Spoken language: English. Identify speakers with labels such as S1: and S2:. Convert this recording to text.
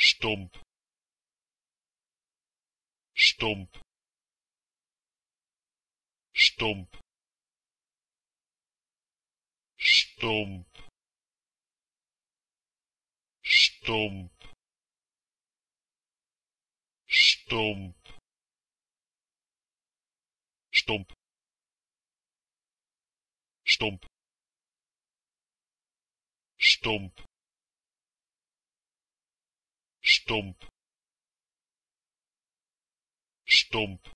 S1: Stump Stump Stump Stump Stump Stump Stump Stump Stump Stump